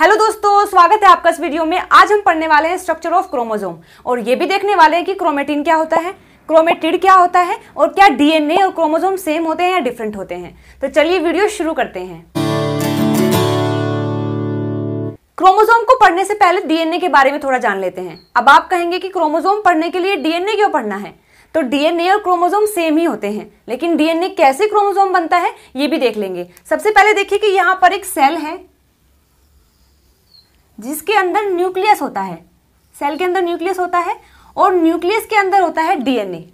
hello दोस्तों स्वागत है आपका इस वीडियो में आज हम पढ़ने वाले हैं स्ट्रक्चर ऑफ क्रोमोजोम और ये भी देखने वाले हैं कि क्रोमेटिन क्या होता है क्रोमेटिड क्या होता है और क्या डीएनए और क्रोमोजोम सेम होते हैं या डिफरेंट होते हैं तो चलिए वीडियो शुरू करते हैं क्रोमोजोम को पढ़ने से पहले डीएनए के बारे में थोड़ा जान लेते हैं अब आप कहेंगे कि क्रोमोजोम पढ़ने के लिए डीएनए क्यों पढ़ना है तो डीएनए और क्रोमोजोम सेम ही होते हैं लेकिन डीएनए कैसे क्रोमोजोम बनता है ये भी देख लेंगे सबसे पहले देखिए कि यहाँ पर एक सेल है जिसके अंदर न्यूक्लियस होता है सेल के अंदर न्यूक्लियस होता है और न्यूक्लियस के अंदर होता है डीएनए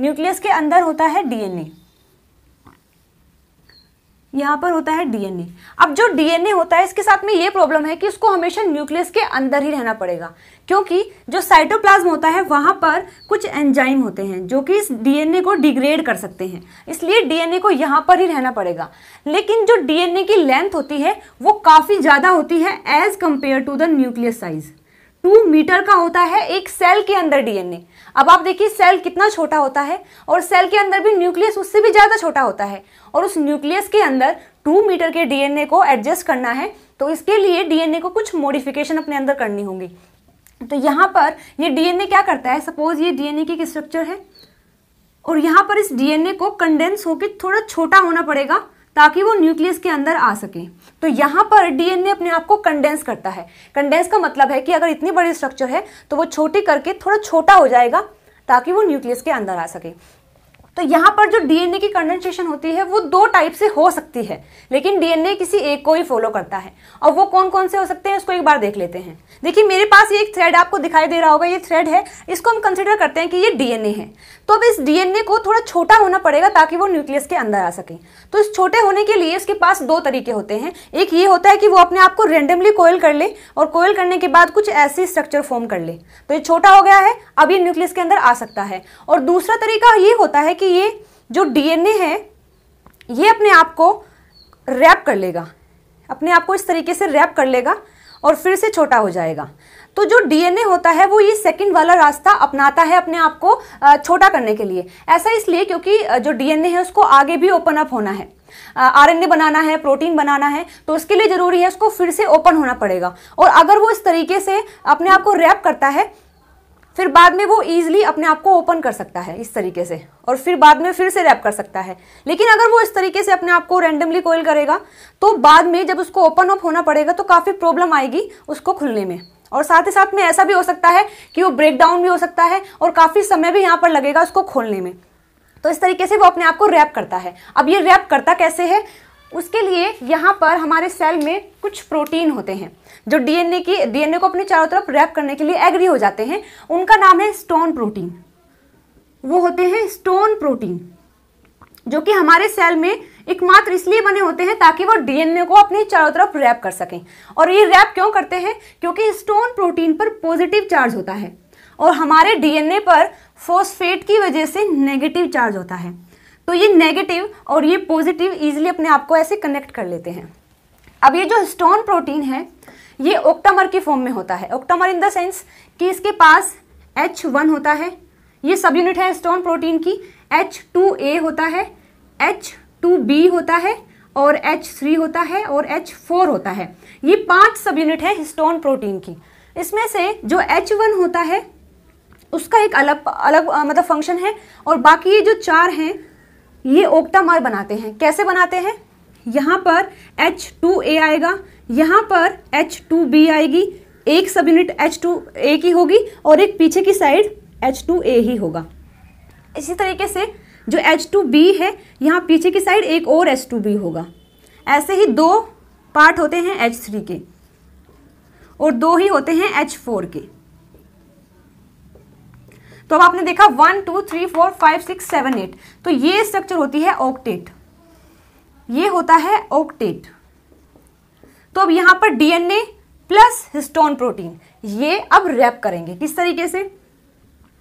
न्यूक्लियस के अंदर होता है डीएनए यहाँ पर होता है डीएनए अब जो डीएनए होता है इसके साथ में ये प्रॉब्लम है कि इसको हमेशा न्यूक्लियस के अंदर ही रहना पड़ेगा क्योंकि जो साइटोप्लाज्म होता है वहाँ पर कुछ एंजाइम होते हैं जो कि इस डीएनए को डिग्रेड कर सकते हैं इसलिए डीएनए को यहाँ पर ही रहना पड़ेगा लेकिन जो डीएनए की लेंथ होती है वो काफ़ी ज़्यादा होती है as compare to the nucleus size two metre का होता है एक सेल के अंदर डीएनए अब आप देखिए सेल कितना छोटा होता है और सेल के अंदर भी न्यूक्लियस उससे भी ज़्यादा छोटा होता है और उस न्यूक्लियस के अंदर टू मीटर के डीएनए को एडजस्ट करना है तो इसके लिए डीएनए को कुछ मॉडिफिकेशन अपने अंदर करनी होगी तो यहां पर ये डीएनए क्या करता है सपोज ये डीएनए की स्ट्रक्चर है और यहां पर इस डीएनए को कंडेंस होकर थोड़ा छोटा होना पड़ेगा ताकि वो न्यूक्लियस के अंदर आ सके तो यहां पर डीएनए अपने आप को कंडेंस करता है कंडेंस का मतलब है कि अगर इतनी बड़ी स्ट्रक्चर है तो वो छोटी करके थोड़ा छोटा हो जाएगा ताकि वो न्यूक्लियस के अंदर आ सके तो यहाँ पर जो डीएनए की कंडेंसेशन होती है वो दो टाइप से हो सकती है लेकिन डीएनए किसी एक को ही फॉलो करता है और वो कौन कौन से हो सकते हैं उसको एक बार देख लेते हैं देखिए मेरे पास ये एक थ्रेड आपको दिखाई दे रहा होगा ये थ्रेड है इसको हम कंसिडर करते हैं कि ये डीएनए है तो अब इस डीएनए को थोड़ा छोटा होना पड़ेगा ताकि वो न्यूक्लियस के अंदर आ सके तो इस छोटे होने के लिए उसके पास दो तरीके होते हैं एक ये होता है कि वो अपने आप को रेंडमली कोयल कर ले और कोयल करने के बाद कुछ ऐसी स्ट्रक्चर फॉर्म कर ले तो ये छोटा हो गया है अब ये न्यूक्लियस के अंदर आ सकता है और दूसरा तरीका ये होता है कि ये जो डीएनए है ये अपने आप को रैप कर लेगा अपने आप को इस तरीके से रैप कर लेगा और फिर से छोटा हो जाएगा तो जो डीएनए होता है वो ये सेकंड वाला रास्ता अपनाता है अपने आप को छोटा करने के लिए ऐसा इसलिए क्योंकि जो डीएनए है उसको आगे भी ओपन अप होना है आरएनए बनाना है प्रोटीन बनाना है तो उसके लिए ज़रूरी है उसको फिर से ओपन होना पड़ेगा और अगर वो इस तरीके से अपने आप को रैप करता है फिर बाद में वो ईजिली अपने आप को ओपन कर सकता है इस तरीके से और फिर बाद में फिर से रैप कर सकता है लेकिन अगर वो इस तरीके से अपने आप को रैंडमली कोयल करेगा तो बाद में जब उसको ओपन अप होना पड़ेगा तो काफ़ी प्रॉब्लम आएगी उसको खुलने में और साथ ही साथ में ऐसा भी हो सकता है कि वो ब्रेकडाउन भी हो सकता है और काफ़ी समय भी यहाँ पर लगेगा उसको खोलने में तो इस तरीके से वो अपने आप को रैप करता है अब ये रैप करता कैसे है उसके लिए यहाँ पर हमारे सेल में कुछ प्रोटीन होते हैं जो डीएनए की डीएनए को अपने चारों तरफ रैप करने के लिए एग्री हो जाते हैं उनका नाम है स्टोन प्रोटीन वो होते हैं स्टोन प्रोटीन जो कि हमारे सेल में एकमात्र इसलिए बने होते हैं ताकि वो डीएनए को अपने चारों तरफ रैप कर सकें और ये रैप क्यों करते हैं क्योंकि स्टोन प्रोटीन पर पॉजिटिव चार्ज होता है और हमारे डीएनए पर फोस्फेट की वजह से नेगेटिव चार्ज होता है तो ये नेगेटिव और ये पॉजिटिव ईजिली अपने आप को ऐसे कनेक्ट कर लेते हैं अब ये जो स्टोन प्रोटीन है ये ओक्टामर के फॉर्म में होता है ओक्टामर इन द सेंस कि इसके पास एच वन होता है ये सब यूनिट है स्टोन प्रोटीन की एच टू ए होता है एच टू बी होता है और एच थ्री होता है और एच फोर होता है ये पांच सब यूनिट है स्टोन प्रोटीन की इसमें से जो एच वन होता है उसका एक अलग अलग मतलब फंक्शन है और बाकी ये जो चार हैं ये ओक्टामर बनाते हैं कैसे बनाते हैं यहाँ पर H2A आएगा यहाँ पर H2B आएगी एक सब यूनिट H2A की होगी और एक पीछे की साइड H2A ही होगा इसी तरीके से जो H2B है यहाँ पीछे की साइड एक और H2B होगा ऐसे ही दो पार्ट होते हैं H3 के और दो ही होते हैं H4 के तो अब आपने देखा one two three four five six seven eight तो ये स्ट्रक्चर होती है ऑक्टेट ये होता है ऑक्टेट तो अब यहां पर डीएनए प्लस हिस्टोन प्रोटीन ये अब रैप करेंगे किस तरीके से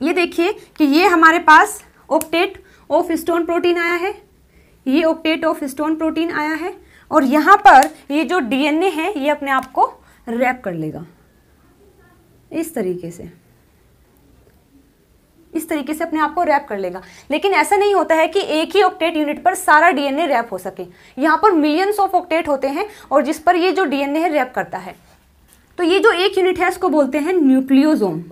ये देखिए कि ये हमारे पास ऑक्टेट ऑफ स्टोन प्रोटीन आया है ये ऑक्टेट ऑफ स्टोन प्रोटीन आया है और यहां पर ये जो डीएनए है ये अपने आप को रैप कर लेगा इस तरीके से इस तरीके से अपने आप को रैप कर लेगा लेकिन ऐसा नहीं होता है कि एक ही ऑक्टेट यूनिट पर सारा डीएनए रैप हो सके यहाँ पर मिलियंस ऑफ ऑक्टेट होते हैं और जिस पर ये जो डीएनए है रैप करता है तो ये जो एक यूनिट है इसको बोलते हैं न्यूक्लियोजोम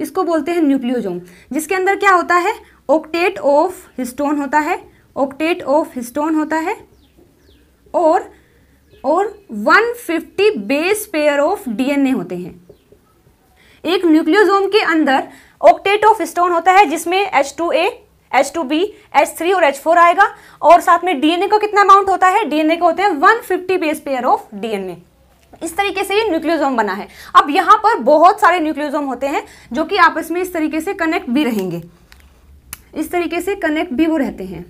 इसको बोलते हैं न्यूक्लियोजोम जिसके अंदर क्या होता है ऑक्टेट ऑफ हिस्टोन होता है ऑक्टेट ऑफ हिस्टोन होता है और और 150 बेस पेयर ऑफ डीएनए होते हैं एक न्यूक्लियोजोम के अंदर ऑक्टेट ऑफ स्टोन होता है जिसमें H two A H two B H three और एच फोर आएगा और साथ में डीएनए का कितना अमाउंट होता है डीएनए का होते हैं one fifty base pair of DNA इस तरीके से ये न्यूक्लियोजोम बना है अब यहां पर बहुत सारे न्यूक्लियोजोम होते हैं जो कि आपस में इस तरीके से कनेक्ट भी रहेंगे इस तरीके से कनेक्ट भी वो रहते हैं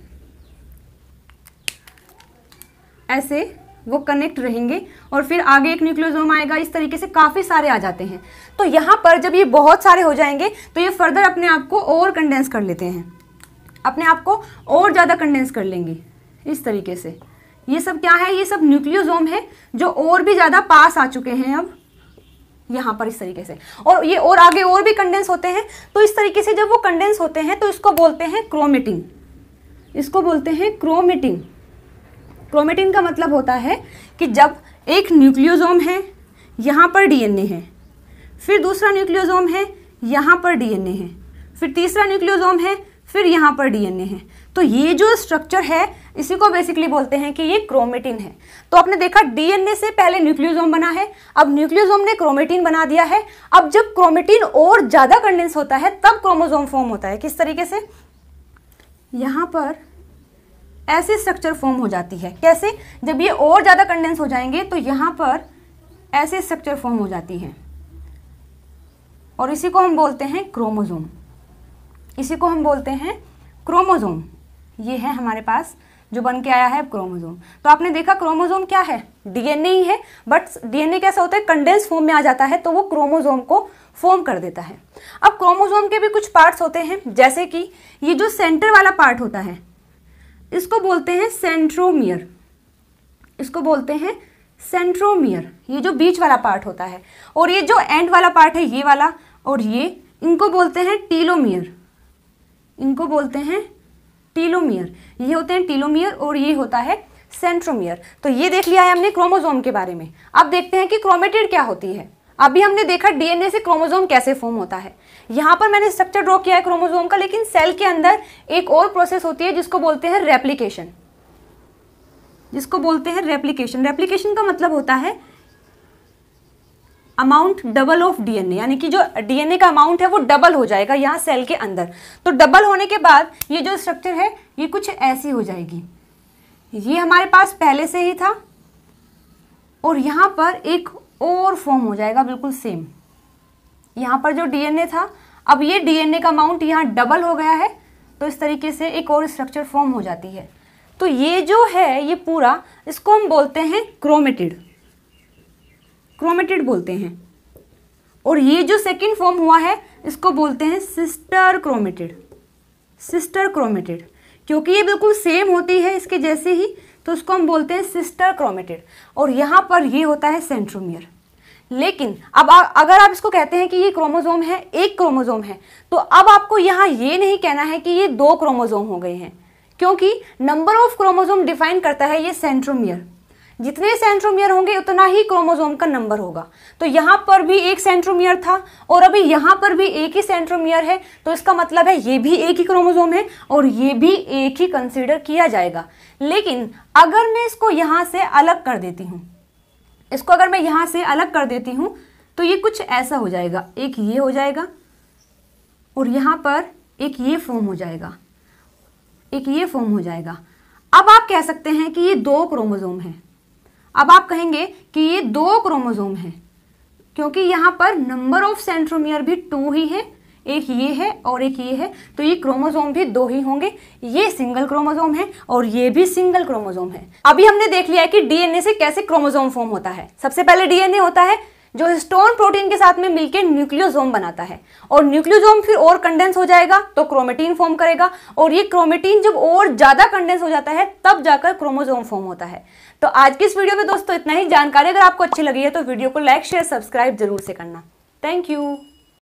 ऐसे वो कनेक्ट रहेंगे और फिर आगे एक न्यूक्लियोसोम आएगा इस तरीके से काफ़ी सारे आ जाते हैं तो यहाँ पर जब ये बहुत सारे हो जाएंगे तो ये फर्दर अपने आप को और कंडेंस कर लेते हैं अपने आप को और ज़्यादा कंडेंस कर लेंगे इस तरीके से ये सब क्या है ये सब न्यूक्लियोजोम है जो और भी ज़्यादा पास आ चुके हैं अब यहाँ पर इस तरीके से और ये और आगे और भी कंडेंस होते हैं तो इस तरीके से जब वो कंडेंस होते हैं तो इसको बोलते हैं क्रोमेटिंग इसको बोलते हैं क्रोमेटिंग क्रोमेटिन का मतलब होता है कि जब एक न्यूक्लियोजोम है यहाँ पर डीएनए है फिर दूसरा न्यूक्लियोजोम है यहाँ पर डीएनए है फिर तीसरा न्यूक्लियोजोम है फिर यहाँ पर डीएनए है तो ये जो स्ट्रक्चर है इसी को बेसिकली बोलते हैं कि ये क्रोमेटिन है तो आपने देखा डीएनए से पहले न्यूक्लियोजोम बना है अब न्यूक्लियोजोम ने क्रोमेटिन बना दिया है अब जब क्रोमेटिन और ज़्यादा कंडेंस होता है तब क्रोमोजोम फॉर्म होता है किस तरीके से यहां पर ऐसी स्ट्रक्चर फॉर्म हो जाती है कैसे जब ये और ज़्यादा कंडेंस हो जाएंगे तो यहां पर ऐसी स्ट्रक्चर फॉर्म हो जाती है और इसी को हम बोलते हैं क्रोमोजोम इसी को हम बोलते हैं क्रोमोजोम ये है हमारे पास जो बन के आया है क्रोमोजोम तो आपने देखा क्रोमोजोम क्या है डीएनए ही है बट डीएनए कैसा होता है कंडेंस फॉर्म में आ जाता है तो वो क्रोमोजोम को फॉर्म कर देता है अब क्रोमोजोम के भी कुछ पार्ट्स होते हैं जैसे कि ये जो सेंटर वाला पार्ट होता है इसको बोलते हैं सेंट्रोमियर इसको बोलते हैं सेंट्रोमियर ये जो बीच वाला पार्ट होता है और ये जो एंड वाला पार्ट है ये वाला और ये इनको बोलते हैं टीलोमियर इनको बोलते हैं टीलोमियर ये होते हैं टीलोमियर और ये होता है सेंट्रोमियर तो ये देख लिया है हमने क्रोमोजोम के बारे में अब देखते हैं कि क्रोमेटेड क्या होती है अभी हमने देखा डीएनए से क्रोमोजोम कैसे फॉर्म होता है यहां पर मैंने स्ट्रक्चर ड्रॉ किया है क्रोमोजोम का लेकिन सेल के अंदर एक और प्रोसेस होती है जिसको बोलते हैं रेप्लीकेशन जिसको बोलते हैं रेप्लीकेशन रेप्लीकेशन का मतलब होता है अमाउंट डबल ऑफ डीएनए यानी कि जो डीएनए का अमाउंट है वो डबल हो जाएगा यहां सेल के अंदर तो डबल होने के बाद ये जो स्ट्रक्चर है ये कुछ ऐसी हो जाएगी ये हमारे पास पहले से ही था और यहां पर एक और फॉर्म हो जाएगा बिल्कुल सेम यहाँ पर जो डीएनए था अब ये डीएनए का अमाउंट यहाँ डबल हो गया है तो इस तरीके से एक और स्ट्रक्चर फॉर्म हो जाती है तो ये जो है ये पूरा इसको हम बोलते हैं क्रोमेटिड क्रोमेटिड बोलते हैं और ये जो सेकंड फॉर्म हुआ है इसको बोलते हैं सिस्टर क्रोमेटिड सिस्टर क्रोमेटिड क्योंकि ये बिल्कुल सेम होती है इसके जैसे ही तो उसको हम बोलते हैं सिस्टर क्रोमेटिड और यहाँ पर ये होता है सेंट्रोमियर लेकिन अब आ, अगर आप इसको कहते हैं कि ये क्रोमोजोम है एक क्रोमोजोम है तो अब आपको यहां ये नहीं कहना है कि ये दो क्रोमोजोम हो गए हैं क्योंकि नंबर ऑफ क्रोमोजोम डिफाइन करता है ये सेंट्रोमियर जितने सेंट्रोमियर होंगे उतना ही क्रोमोजोम का नंबर होगा तो यहां पर भी एक सेंट्रोमियर था और अभी यहां पर भी एक ही सेंट्रोमियर है तो इसका मतलब है ये भी एक ही क्रोमोजोम है और ये भी एक ही कंसिडर किया जाएगा लेकिन अगर मैं इसको यहां से अलग कर देती हूं इसको अगर मैं यहाँ से अलग कर देती हूँ तो ये कुछ ऐसा हो जाएगा एक ये हो जाएगा और यहाँ पर एक ये फॉर्म हो जाएगा एक ये फॉर्म हो जाएगा अब आप कह सकते हैं कि ये दो क्रोमोजोम हैं अब आप कहेंगे कि ये दो क्रोमोजोम हैं क्योंकि यहाँ पर नंबर ऑफ सेंट्रोमियर भी टू ही है एक ये है और एक ये है तो ये क्रोमोजोम भी दो ही होंगे ये सिंगल क्रोमोजोम है और ये भी सिंगल क्रोमोजोम है अभी हमने देख लिया है कि डीएनए से कैसे क्रोमोजोम फॉर्म होता है सबसे पहले डीएनए होता है जो स्टोन प्रोटीन के साथ में मिलकर न्यूक्लियोजोम बनाता है और न्यूक्लियोजोम फिर और कंडेंस हो जाएगा तो क्रोमेटीन फॉर्म करेगा और ये क्रोमेटीन जब और ज़्यादा कंडेंस हो जाता है तब जाकर क्रोमोजोम फॉर्म होता है तो आज की इस वीडियो में दोस्तों इतना ही जानकारी अगर आपको अच्छी लगी है तो वीडियो को लाइक शेयर सब्सक्राइब जरूर से करना थैंक यू